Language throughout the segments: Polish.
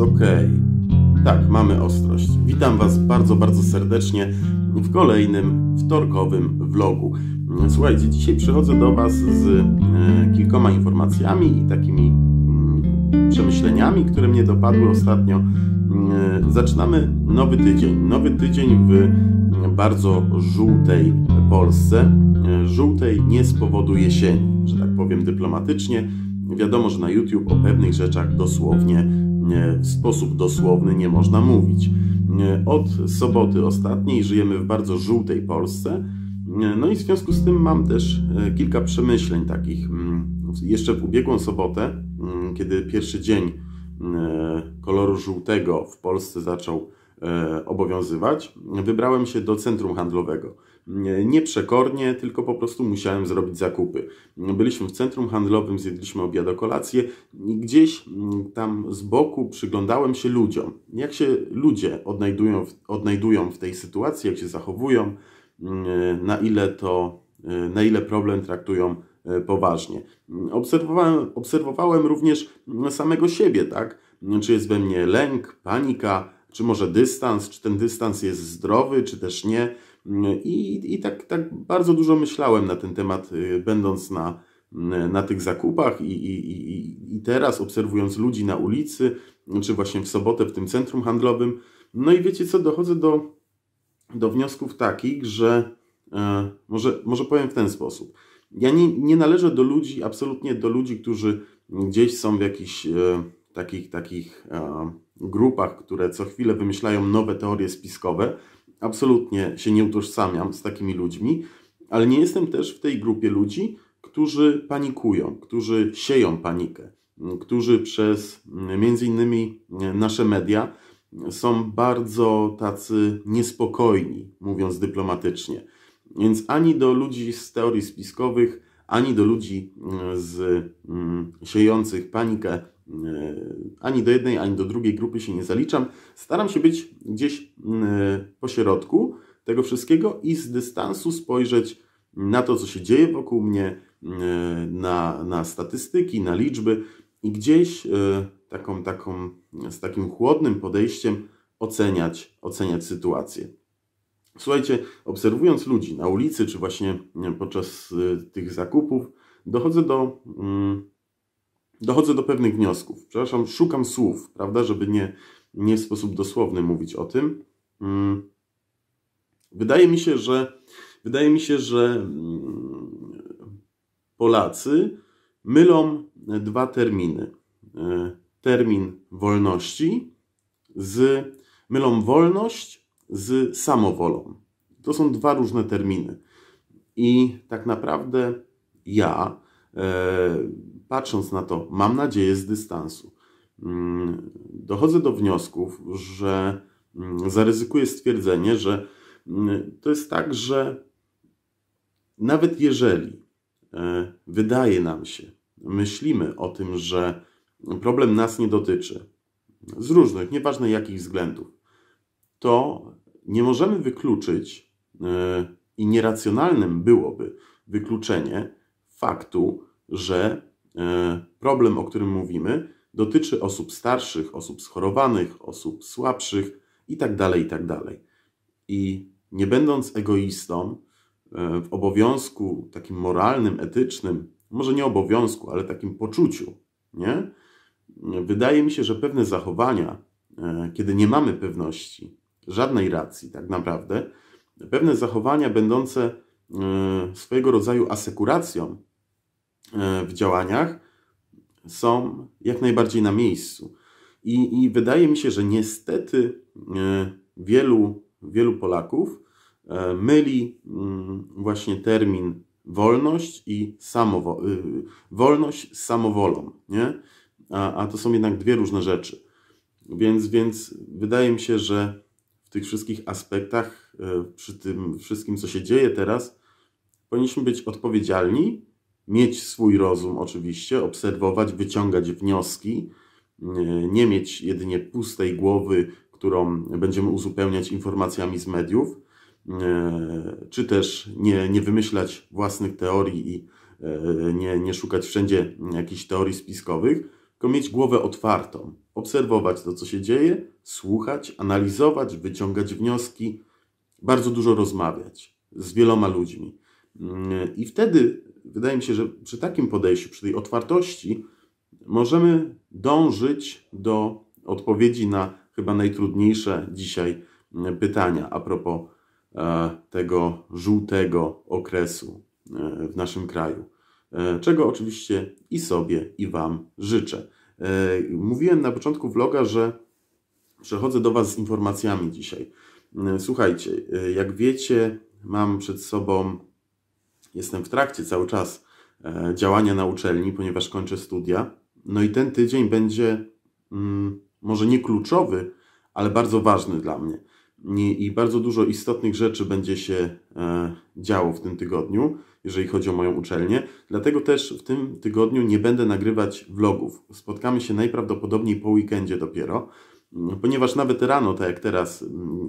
jest ok. Tak, mamy ostrość. Witam Was bardzo, bardzo serdecznie w kolejnym wtorkowym vlogu. Słuchajcie, dzisiaj przychodzę do Was z e, kilkoma informacjami i takimi mm, przemyśleniami, które mnie dopadły ostatnio. E, zaczynamy nowy tydzień. Nowy tydzień w bardzo żółtej Polsce. E, żółtej nie z powodu jesieni, że tak powiem dyplomatycznie. Wiadomo, że na YouTube o pewnych rzeczach dosłownie w sposób dosłowny nie można mówić. Od soboty ostatniej żyjemy w bardzo żółtej Polsce. No i w związku z tym mam też e, kilka przemyśleń takich. Mm, jeszcze w ubiegłą sobotę, mm, kiedy pierwszy dzień e, koloru żółtego w Polsce zaczął e, obowiązywać, wybrałem się do centrum handlowego nieprzekornie, tylko po prostu musiałem zrobić zakupy. Byliśmy w centrum handlowym, zjedliśmy obiad, kolację i gdzieś mm, tam z boku przyglądałem się ludziom. Jak się ludzie odnajdują w, odnajdują w tej sytuacji, jak się zachowują, mm, na ile to, e, na ile problem traktują e, poważnie. Obserwowałem, obserwowałem również mm, samego siebie, tak? Czy jest we mnie lęk, panika, czy może dystans, czy ten dystans jest zdrowy, czy też nie. I, i tak, tak bardzo dużo myślałem na ten temat, y, będąc na, y, na tych zakupach i, i, i teraz obserwując ludzi na ulicy, czy właśnie w sobotę w tym centrum handlowym. No i wiecie co, dochodzę do, do wniosków takich, że e, może, może powiem w ten sposób. Ja nie, nie należę do ludzi, absolutnie do ludzi, którzy gdzieś są w jakichś e, takich, takich e, grupach, które co chwilę wymyślają nowe teorie spiskowe absolutnie się nie utożsamiam z takimi ludźmi, ale nie jestem też w tej grupie ludzi, którzy panikują, którzy sieją panikę, którzy przez mm, między innymi mm, nasze media są bardzo tacy niespokojni, mówiąc dyplomatycznie. Więc ani do ludzi z teorii spiskowych, ani do ludzi mm, z siejących panikę ani do jednej, ani do drugiej grupy się nie zaliczam. Staram się być gdzieś mm, po środku tego wszystkiego i z dystansu spojrzeć na to, co się dzieje wokół mnie, mm, na, na statystyki, na liczby i gdzieś e, taką, taką, z takim chłodnym podejściem oceniać, oceniać sytuację. Słuchajcie, obserwując ludzi na ulicy, czy właśnie mm, podczas e, tych zakupów, dochodzę do dochodzę do pewnych wniosków. Przepraszam, szukam słów, prawda, żeby nie, nie w sposób dosłowny mówić o tym. Mm. Wydaje mi się, że wydaje mi się, że mm, Polacy mylą e, dwa terminy. E, termin wolności z mylą wolność z samowolą. To są dwa różne terminy. I tak naprawdę ja e, patrząc na to, mam nadzieję, z dystansu, mm, dochodzę do wniosków, że mm, zaryzykuję stwierdzenie, że mm, to jest tak, że nawet jeżeli e, wydaje nam się, myślimy o tym, że problem nas nie dotyczy, z różnych, nieważne jakich względów, to nie możemy wykluczyć e, i nieracjonalnym byłoby wykluczenie faktu, że E, problem, o którym mówimy, dotyczy osób starszych, osób schorowanych, osób słabszych itd. Tak itd. Tak I nie będąc egoistą, e, w obowiązku takim moralnym, etycznym, może nie obowiązku, ale takim poczuciu, nie? Wydaje mi się, że pewne zachowania, e, kiedy nie mamy pewności, żadnej racji tak naprawdę, pewne zachowania będące swojego rodzaju asekuracją E, w działaniach są jak najbardziej na miejscu. I, i wydaje mi się, że niestety e, wielu, wielu Polaków e, myli mm, właśnie termin wolność i samowo y, wolność z samowolą, nie? A, a to są jednak dwie różne rzeczy. Więc, więc wydaje mi się, że w tych wszystkich aspektach, przy tym wszystkim, co się dzieje teraz, powinniśmy być odpowiedzialni mieć swój rozum oczywiście, obserwować, wyciągać wnioski, e, nie mieć jedynie pustej głowy, którą będziemy uzupełniać informacjami z mediów, e, czy też nie, nie wymyślać własnych teorii i e, nie, nie szukać wszędzie jakichś teorii spiskowych, tylko mieć głowę otwartą, obserwować to, co się dzieje, słuchać, analizować, wyciągać wnioski, bardzo dużo rozmawiać z wieloma ludźmi. I wtedy wydaje mi się, że przy takim podejściu, przy tej otwartości, możemy dążyć do odpowiedzi na chyba najtrudniejsze dzisiaj pytania a propos e, tego żółtego okresu e, w naszym kraju. E, czego oczywiście i sobie, i Wam życzę. Mówiłem na początku vloga, że przechodzę do Was z informacjami dzisiaj. Słuchajcie, jak wiecie, mam przed sobą jestem w trakcie cały czas e, działania na uczelni, ponieważ kończę studia. No i ten tydzień będzie mm, może nie kluczowy, ale bardzo ważny dla mnie. I, bardzo dużo istotnych rzeczy będzie się e, działo w tym tygodniu, jeżeli chodzi o moją uczelnię. Dlatego też w tym tygodniu nie będę nagrywać vlogów. Spotkamy się najprawdopodobniej po weekendzie dopiero ponieważ nawet rano, tak jak teraz,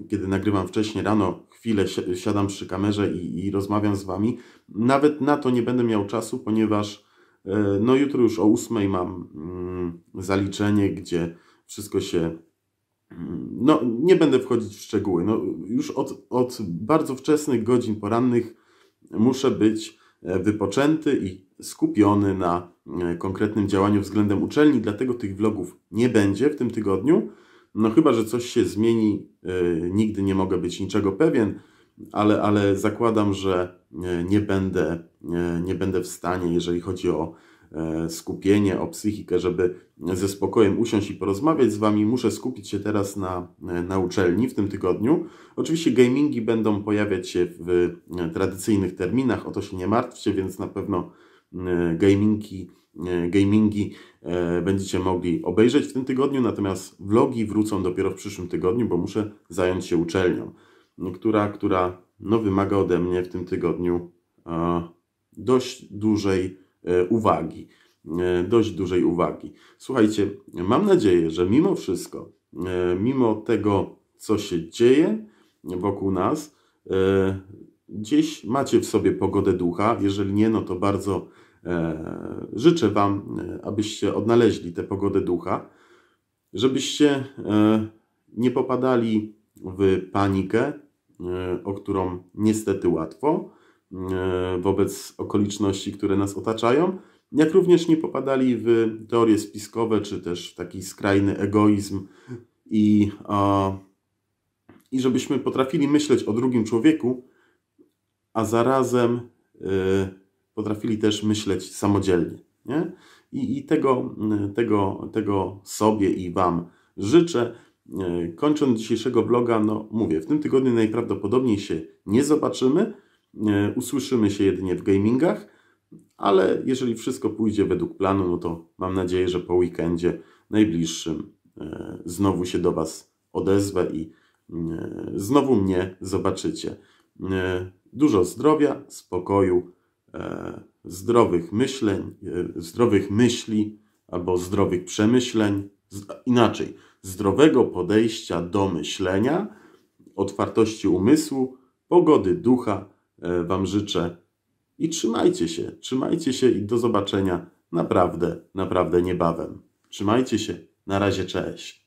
kiedy nagrywam wcześniej rano, chwilę siadam przy kamerze i, i rozmawiam z Wami, nawet na to nie będę miał czasu, ponieważ e, no jutro już o 8 mam mm, zaliczenie, gdzie wszystko się mm, no, nie będę wchodzić w szczegóły. No, już od, od bardzo wczesnych godzin porannych muszę być e, wypoczęty i skupiony na e, konkretnym działaniu względem uczelni, dlatego tych vlogów nie będzie w tym tygodniu. No chyba, że coś się zmieni, e, nigdy nie mogę być niczego pewien, ale, ale zakładam, że e, nie będę, nie będę w stanie, jeżeli chodzi o skupienie, o psychikę, żeby ze spokojem usiąść i porozmawiać z Wami. Muszę skupić się teraz na, na uczelni w tym tygodniu. Oczywiście gamingi będą pojawiać się w tradycyjnych terminach, o to się nie martwcie, więc na pewno E, e, gamingi, gamingi e, będziecie mogli obejrzeć w tym tygodniu, natomiast vlogi wrócą dopiero w przyszłym tygodniu, bo muszę zająć się uczelnią, no, która, która no, wymaga ode mnie w tym tygodniu dość dużej uwagi. Dość dużej uwagi. Słuchajcie, mam nadzieję, że mimo wszystko, mimo tego, co się dzieje wokół nas, gdzieś macie w sobie pogodę ducha. Jeżeli nie, no to bardzo e, życzę Wam, e, abyście odnaleźli tę pogodę ducha, żebyście e, nie popadali w panikę, e, o którą niestety łatwo, e, wobec okoliczności, które nas otaczają, jak również nie popadali w teorie spiskowe, czy też w taki skrajny egoizm i, i żebyśmy potrafili myśleć o drugim człowieku a zarazem y, potrafili też myśleć samodzielnie. Nie? I, i tego, y, tego, tego sobie i Wam życzę. Y, kończąc dzisiejszego bloga, no mówię, w tym tygodniu najprawdopodobniej się nie zobaczymy. Usłyszymy się jedynie w gamingach, ale jeżeli wszystko pójdzie według planu, no to mam nadzieję, że po weekendzie najbliższym znowu się do Was odezwę i znowu mnie zobaczycie dużo zdrowia, spokoju, e, zdrowych, myśleń, e, zdrowych myśli albo zdrowych przemyśleń, z, inaczej, zdrowego podejścia do myślenia, otwartości umysłu, pogody ducha e, Wam życzę i trzymajcie się, trzymajcie się i do zobaczenia naprawdę, naprawdę niebawem. Trzymajcie się, na razie, cześć.